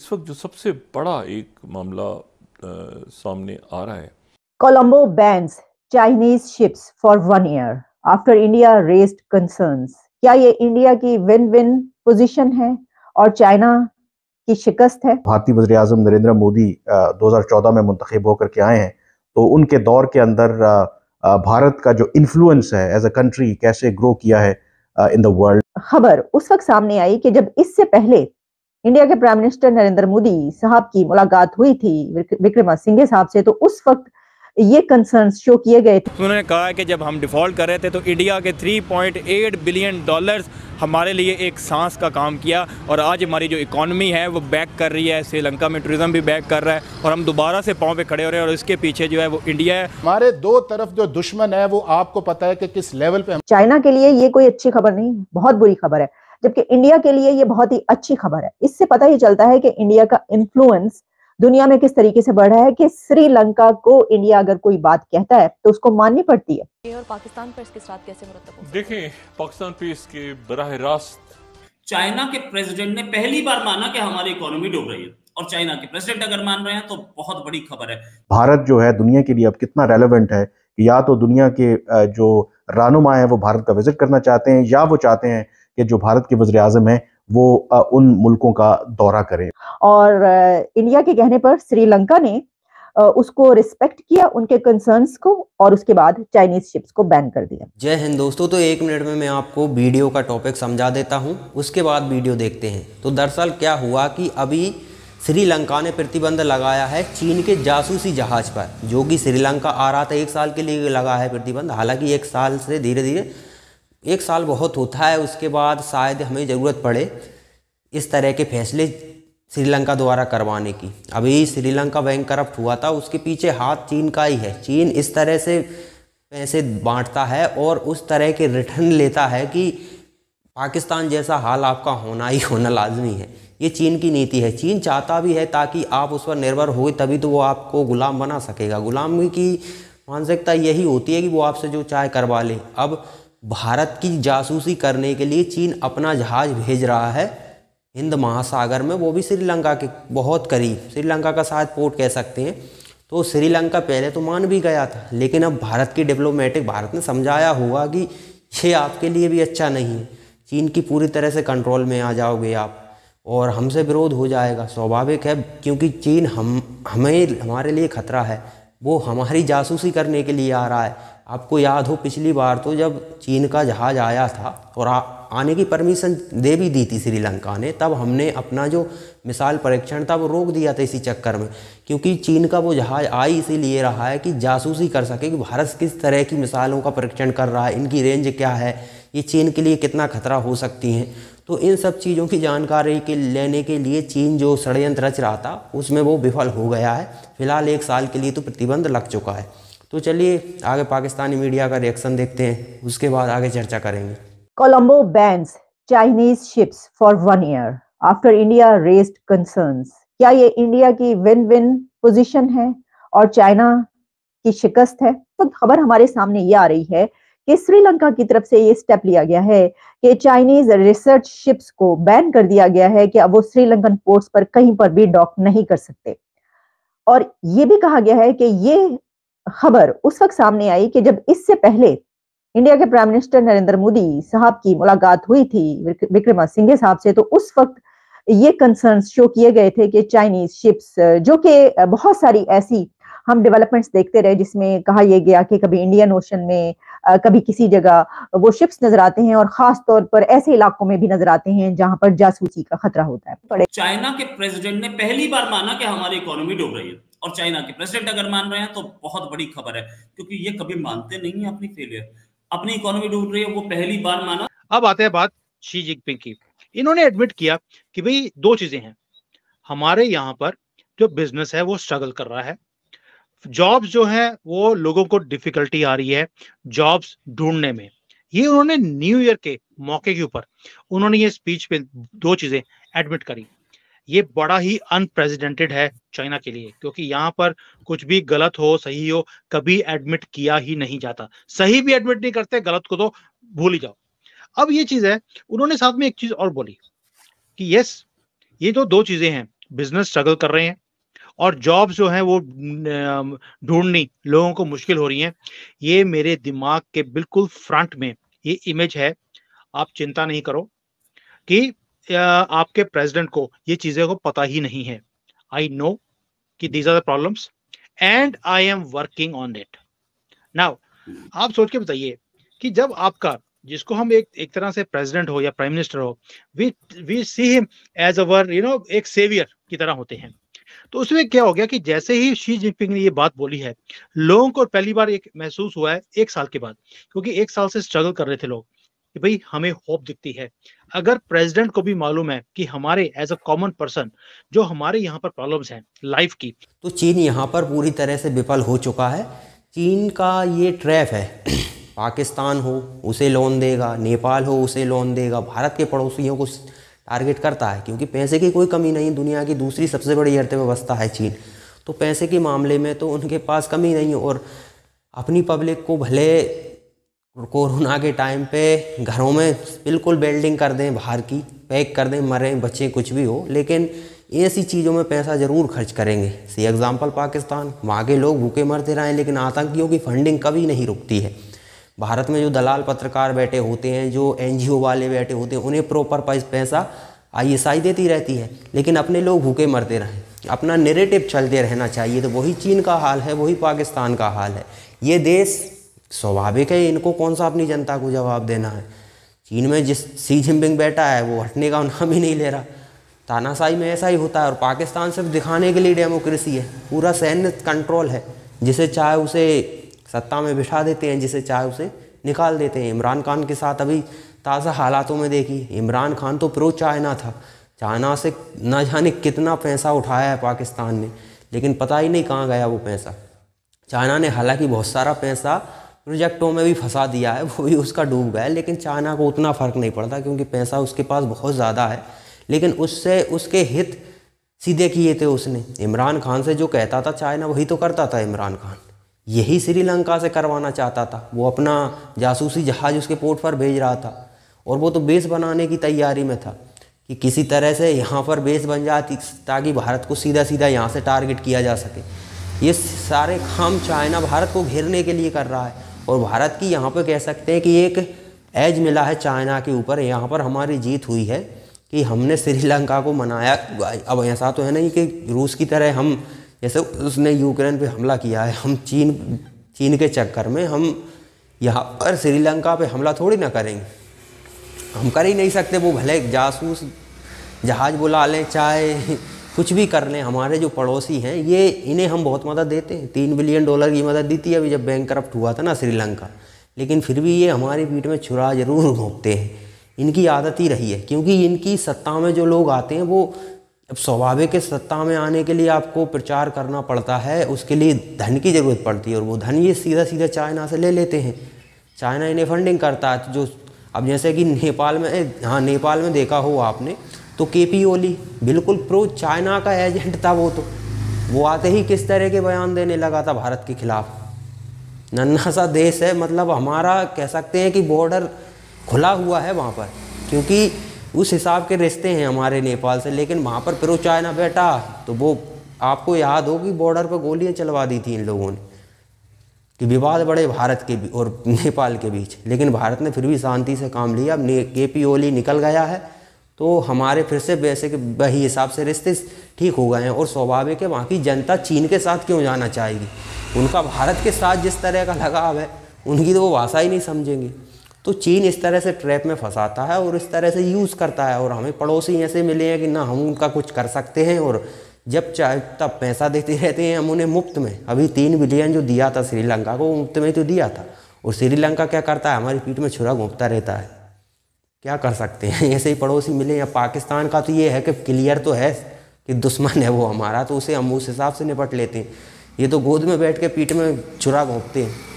इस वक्त जो सबसे बड़ा एक मामला आ, सामने आ रहा है Colombo bans Chinese ships for one year after India raised concerns क्या ये इंडिया की विन विन पोजीशन है और चाइना की शिकस्त है भारतीय वजी अजम नरेंद्र मोदी दो हजार चौदह में मुंतब होकर के आए हैं तो उनके दौर के अंदर भारत का जो इन्फ्लुएंस है एज अ कंट्री कैसे ग्रो किया है इन द वर्ल्ड खबर उस वक्त सामने आई कि जब इससे पहले इंडिया के प्राइम मिनिस्टर नरेंद्र मोदी साहब की मुलाकात हुई थी विक्रमा सिंघे साहब से तो उस वक्त ये कंसर्न शो किए गए थे उन्होंने कहा कि जब हम डिफॉल्ट कर रहे थे तो इंडिया के 3.8 बिलियन डॉलर्स हमारे लिए एक सांस का काम किया और आज हमारी जो इकॉनमी है वो बैक कर रही है श्रीलंका में टूरिज्म भी बैक कर रहा है और हम दोबारा से पाँव पे खड़े हो रहे हैं और इसके पीछे जो है वो इंडिया है हमारे दो तरफ जो दुश्मन है वो आपको पता है कि किस लेवल पे हम... चाइना के लिए ये कोई अच्छी खबर नहीं बहुत बुरी खबर है जबकि इंडिया के लिए ये बहुत ही अच्छी खबर है इससे पता ही चलता है कि इंडिया का इन्फ्लुएंस दुनिया में किस तरीके से बढ़ा है कि श्रीलंका को इंडिया अगर कोई बात कहता है तो उसको माननी पड़ती है और पाकिस्तान पर इसके साथ कैसे पाकिस्तान पे इसके बरह रास्त चाइना के प्रेसिडेंट ने पहली बार माना कि हमारी इकोनॉमी डूब रही है और चाइना के प्रेसिडेंट अगर मान रहे हैं तो बहुत बड़ी खबर है भारत जो है दुनिया के लिए अब कितना रेलिवेंट है या तो दुनिया के जो रानुमा है वो भारत का विजिट करना चाहते हैं या वो चाहते हैं कि जो भारत के वजर अजम है वो उन मुल्कों का दौरा करें और इंडिया के कहने पर श्रीलंका ने उसको रिस्पेक्ट किया उनके कंसर्न्स को और उसके बाद चाइनीज शिप्स को बैन कर दिया जय हिंद दोस्तों तो एक मिनट में मैं आपको वीडियो का टॉपिक समझा देता हूं उसके बाद वीडियो देखते हैं तो दरअसल क्या हुआ कि अभी श्रीलंका ने प्रतिबंध लगाया है चीन के जासूसी जहाज पर जो कि श्रीलंका आ रहा था एक साल के लिए लगा है प्रतिबंध हालांकि एक साल से धीरे धीरे एक साल बहुत होता है उसके बाद शायद हमें ज़रूरत पड़े इस तरह के फैसले श्रीलंका द्वारा करवाने की अभी श्रीलंका बैंक करप्ट हुआ था उसके पीछे हाथ चीन का ही है चीन इस तरह से पैसे बांटता है और उस तरह के रिटर्न लेता है कि पाकिस्तान जैसा हाल आपका होना ही होना लाजमी है ये चीन की नीति है चीन चाहता भी है ताकि आप उस पर निर्भर हो तभी तो वो आपको गुलाम बना सकेगा गुलाम की मानसिकता यही होती है कि वो आपसे जो चाहे करवा ले अब भारत की जासूसी करने के लिए चीन अपना जहाज भेज रहा है हिंद महासागर में वो भी श्रीलंका के बहुत करीब श्रीलंका का शायद पोर्ट कह सकते हैं तो श्रीलंका पहले तो मान भी गया था लेकिन अब भारत की डिप्लोमेटिक भारत ने समझाया हुआ कि ये आपके लिए भी अच्छा नहीं है चीन की पूरी तरह से कंट्रोल में आ जाओगे आप और हमसे विरोध हो जाएगा स्वाभाविक है क्योंकि चीन हम हमें हमारे लिए खतरा है वो हमारी जासूसी करने के लिए आ रहा है आपको याद हो पिछली बार तो जब चीन का जहाज़ आया था और आ, आने की परमिशन दे भी दी थी श्रीलंका ने तब हमने अपना जो मिसाइल परीक्षण था वो रोक दिया था इसी चक्कर में क्योंकि चीन का वो जहाज़ आ ही इसीलिए रहा है कि जासूसी कर सके कि भारत किस तरह की मिसाइलों का परीक्षण कर रहा है इनकी रेंज क्या है ये चीन के लिए कितना खतरा हो सकती हैं तो इन सब चीज़ों की जानकारी के लेने के लिए चीन जो षडयंत्र रच रहा था उसमें वो विफल हो गया है फिलहाल एक साल के लिए तो प्रतिबंध लग चुका है तो चलिए आगे पाकिस्तानी मीडिया का रिएक्शन देखते हैं उसके बाद आगे चर्चा करेंगे Colombo bans Chinese ships for one year after India raised concern क्या ये इंडिया की विन विन पोजिशन है और चाइना की शिकस्त है तो खबर हमारे सामने ये आ रही है कि श्रीलंका की तरफ से ये स्टेप लिया गया है कि चाइनीज रिसर्च शिप्स को बैन कर दिया गया है कि अब वो श्रीलंकन पोर्ट्स पर कहीं पर भी डॉक नहीं कर सकते और ये भी कहा गया है कि ये खबर उस वक्त सामने आई कि जब इससे पहले इंडिया के प्राइम मिनिस्टर नरेंद्र मोदी साहब की मुलाकात हुई थी विक्रमा सिंघे साहब से तो उस वक्त ये कंसर्न शो किए गए थे कि चाइनीज शिप्स जो कि बहुत सारी ऐसी हम डेवलपमेंट्स देखते रहे जिसमें कहा यह गया कि कभी इंडियन ओशन में कभी किसी जगह वो शिप्स नजर आते हैं और खास तौर पर ऐसे इलाकों में भी नजर आते हैं जहां पर जासूसी का खतरा होता है चाइना के प्रेसिडेंट ने पहली बार माना कि हमारी इकोनॉमी डूब रही है और चाइना के प्रेसिडेंट अगर मान रहे हैं तो बहुत बड़ी खबर है क्योंकि ये कभी मानते नहीं है अपनी फेलियर अपनी इकोनॉमी डूब रही है वो पहली बार माना अब आते हैं बात शी जिनपिंग की इन्होंने एडमिट किया कि भाई दो चीजें हैं हमारे यहाँ पर जो बिजनेस है वो स्ट्रगल कर रहा है जॉब्स जो है वो लोगों को डिफिकल्टी आ रही है जॉब्स ढूंढने में ये उन्होंने न्यू ईयर के मौके के ऊपर उन्होंने ये स्पीच पे दो चीजें एडमिट करी ये बड़ा ही अनप्रेसिडेंटेड है चाइना के लिए क्योंकि यहाँ पर कुछ भी गलत हो सही हो कभी एडमिट किया ही नहीं जाता सही भी एडमिट नहीं करते गलत को तो भूल ही जाओ अब ये चीज है उन्होंने साथ में एक चीज और बोली कि यस ये तो दो चीजें हैं बिजनेस स्ट्रगल कर रहे हैं और जॉब जो है वो ढूंढनी लोगों को मुश्किल हो रही है ये मेरे दिमाग के बिल्कुल फ्रंट में ये इमेज है आप चिंता नहीं करो कि आपके प्रेसिडेंट को ये चीजें को पता ही नहीं है आई नो कि these are the problems and I am working on it now आप सोच के बताइए कि जब आपका जिसको हम एक एक तरह से प्रेसिडेंट हो या प्राइम मिनिस्टर हो we we see him as our you know एक सेवियर की तरह होते हैं तो उसमें क्या हो गया कि जैसे ही शी जिनपिंग ने ये बात बोली है लोगों को पहली बार एक महसूस हुआ है एक साल के बाद क्योंकि एक साल से स्ट्रगल कर रहे थे लोग कि भाई हमें होप दिखती है अगर प्रेसिडेंट को भी मालूम है कि हमारे एज अ कॉमन पर्सन जो हमारे यहाँ पर प्रॉब्लम्स हैं लाइफ की तो चीन यहाँ पर पूरी तरह से विफल हो चुका है चीन का ये ट्रैप है पाकिस्तान हो उसे लोन देगा नेपाल हो उसे लोन देगा भारत के पड़ोसियों को टारगेट करता है क्योंकि पैसे की कोई कमी नहीं दुनिया की दूसरी सबसे बड़ी अर्थव्यवस्था है चीन तो पैसे के मामले में तो उनके पास कमी नहीं और अपनी पब्लिक को भले कोरोना के टाइम पे घरों में बिल्कुल वेल्डिंग कर दें बाहर की पैक कर दें मरें बचें कुछ भी हो लेकिन ऐसी चीज़ों में पैसा ज़रूर खर्च करेंगे सी एग्ज़ाम्पल पाकिस्तान वहाँ के लोग भूखे मरते रहें लेकिन आतंकियों की फंडिंग कभी नहीं रुकती है भारत में जो दलाल पत्रकार बैठे होते हैं जो एन वाले बैठे होते हैं उन्हें प्रॉपर पैसा आई देती रहती है लेकिन अपने लोग भूखे मरते रहें अपना नेरेटिव चलते रहना चाहिए तो वही चीन का हाल है वही पाकिस्तान का हाल है ये देश स्वाभाविक है इनको कौन सा अपनी जनता को जवाब देना है चीन में जिस सी जिनपिंग बैठा है वो हटने का नाम ही नहीं ले रहा तानाशाही में ऐसा ही होता है और पाकिस्तान सिर्फ दिखाने के लिए डेमोक्रेसी है पूरा सैन्य कंट्रोल है जिसे चाहे उसे सत्ता में बिठा देते हैं जिसे चाहे उसे निकाल देते हैं इमरान खान के साथ अभी ताज़ा हालातों में देखी इमरान खान तो प्रो चाइना था चाइना से ना जाने कितना पैसा उठाया है पाकिस्तान ने लेकिन पता ही नहीं कहाँ गया वो पैसा चाइना ने हालांकि बहुत सारा पैसा प्रोजेक्टों में भी फंसा दिया है वो भी उसका डूब गया है लेकिन चाइना को उतना फ़र्क नहीं पड़ता क्योंकि पैसा उसके पास बहुत ज़्यादा है लेकिन उससे उसके हित सीधे किए थे उसने इमरान खान से जो कहता था चाइना वही तो करता था इमरान खान यही श्रीलंका से करवाना चाहता था वो अपना जासूसी जहाज़ उसके पोर्ट पर भेज रहा था और वो तो बेस बनाने की तैयारी में था कि किसी तरह से यहाँ पर बेस बन जाती ताकि भारत को सीधा सीधा यहाँ से टारगेट किया जा सके ये सारे काम चाइना भारत को घेरने के लिए कर रहा है और भारत की यहाँ पर कह सकते हैं कि एक एज मिला है चाइना के ऊपर यहाँ पर हमारी जीत हुई है कि हमने श्रीलंका को मनाया अब ऐसा तो है नहीं कि रूस की तरह हम जैसे उसने यूक्रेन पे हमला किया है हम चीन चीन के चक्कर में हम यहाँ पर श्रीलंका पे हमला थोड़ी ना करेंगे हम कर ही नहीं सकते वो भले जासूस जहाज़ बुला लें चाहे कुछ भी कर लें हमारे जो पड़ोसी हैं ये इन्हें हम बहुत मदद देते हैं तीन बिलियन डॉलर की मदद दी थी अभी जब बैंक करप्ट हुआ था ना श्रीलंका लेकिन फिर भी ये हमारी पीठ में छुरा ज़रूर घोंपते हैं इनकी आदत ही रही है क्योंकि इनकी सत्ता में जो लोग आते हैं वो अब स्वाभाविक के सत्ता में आने के लिए आपको प्रचार करना पड़ता है उसके लिए धन की ज़रूरत पड़ती है और वो धन ये सीधा सीधा चाइना से ले लेते हैं चाइना इन्हें फंडिंग करता है तो जो अब जैसे कि नेपाल में हाँ नेपाल में देखा हो आपने तो के पी ओली बिल्कुल प्रो चाइना का एजेंट था वो तो वो आते ही किस तरह के बयान देने लगा था भारत के खिलाफ नन्हा सा देश है मतलब हमारा कह सकते हैं कि बॉर्डर खुला हुआ है वहाँ पर क्योंकि उस हिसाब के रिश्ते हैं हमारे नेपाल से लेकिन वहाँ पर प्रो चाइना बैठा तो वो आपको याद हो कि बॉर्डर पर गोलियाँ चलवा दी थी इन लोगों ने कि विवाद बड़े भारत के और नेपाल के बीच लेकिन भारत ने फिर भी शांति से काम लिया अब के पी ओली निकल गया है तो हमारे फिर से वैसे कि वही हिसाब से रिश्ते ठीक हो गए हैं और स्वाभाविक है वहाँ की जनता चीन के साथ क्यों जाना चाहेगी उनका भारत के साथ जिस तरह का लगाव है उनकी तो वो भाषा ही नहीं समझेंगे तो चीन इस तरह से ट्रैप में फंसाता है और इस तरह से यूज़ करता है और हमें पड़ोसी ऐसे मिले हैं कि ना हम उनका कुछ कर सकते हैं और जब चाहे तब पैसा देते रहते हैं हम उन्हें मुफ्त में अभी तीन बिलियन जो दिया था श्रीलंका को मुफ्त में तो दिया था और श्रीलंका क्या करता है हमारी पीठ में छुरा घूमता रहता है क्या कर सकते हैं ऐसे ही पड़ोसी मिले या पाकिस्तान का तो ये है कि क्लियर तो है कि दुश्मन है वो हमारा तो उसे हम उस हिसाब से निपट लेते हैं ये तो गोद में बैठ के पीठ में छुरा घोंपते हैं